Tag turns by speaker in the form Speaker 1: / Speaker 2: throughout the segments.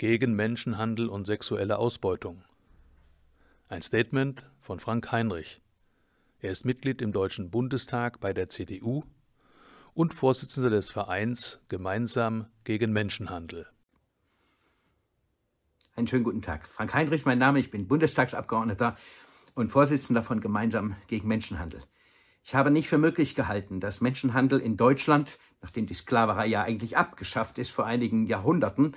Speaker 1: gegen Menschenhandel und sexuelle Ausbeutung. Ein Statement von Frank Heinrich. Er ist Mitglied im Deutschen Bundestag bei der CDU und Vorsitzender des Vereins Gemeinsam gegen Menschenhandel.
Speaker 2: Einen schönen guten Tag. Frank Heinrich, mein Name, ich bin Bundestagsabgeordneter und Vorsitzender von Gemeinsam gegen Menschenhandel. Ich habe nicht für möglich gehalten, dass Menschenhandel in Deutschland, nachdem die Sklaverei ja eigentlich abgeschafft ist vor einigen Jahrhunderten,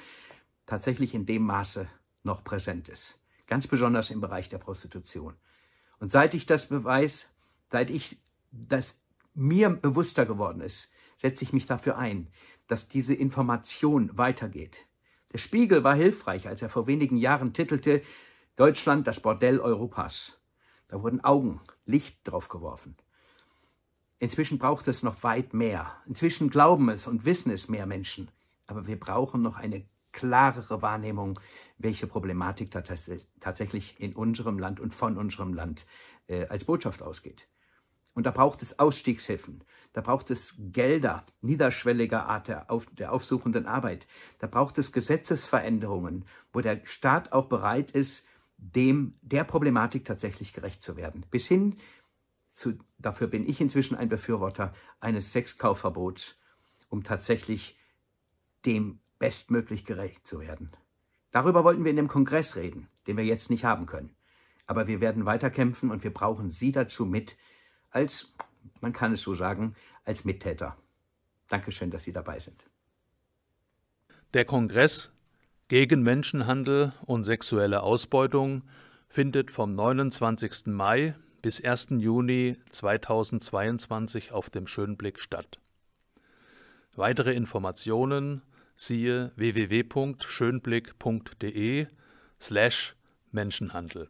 Speaker 2: tatsächlich in dem Maße noch präsent ist. Ganz besonders im Bereich der Prostitution. Und seit ich das beweis, seit ich das mir bewusster geworden ist, setze ich mich dafür ein, dass diese Information weitergeht. Der Spiegel war hilfreich, als er vor wenigen Jahren titelte Deutschland das Bordell Europas. Da wurden Augen, Licht drauf geworfen. Inzwischen braucht es noch weit mehr. Inzwischen glauben es und wissen es mehr Menschen. Aber wir brauchen noch eine klarere Wahrnehmung, welche Problematik tats tatsächlich in unserem Land und von unserem Land äh, als Botschaft ausgeht. Und da braucht es Ausstiegshilfen, da braucht es Gelder niederschwelliger Art der, auf, der aufsuchenden Arbeit, da braucht es Gesetzesveränderungen, wo der Staat auch bereit ist, dem der Problematik tatsächlich gerecht zu werden. Bis hin zu, dafür bin ich inzwischen ein Befürworter eines Sexkaufverbots, um tatsächlich dem bestmöglich gerecht zu werden. Darüber wollten wir in dem Kongress reden, den wir jetzt nicht haben können. Aber wir werden weiterkämpfen und wir brauchen Sie dazu mit, als, man kann es so sagen, als Mittäter. Dankeschön, dass Sie dabei sind.
Speaker 1: Der Kongress gegen Menschenhandel und sexuelle Ausbeutung findet vom 29. Mai bis 1. Juni 2022 auf dem Schönblick statt. Weitere Informationen siehe www.schönblick.de slash Menschenhandel.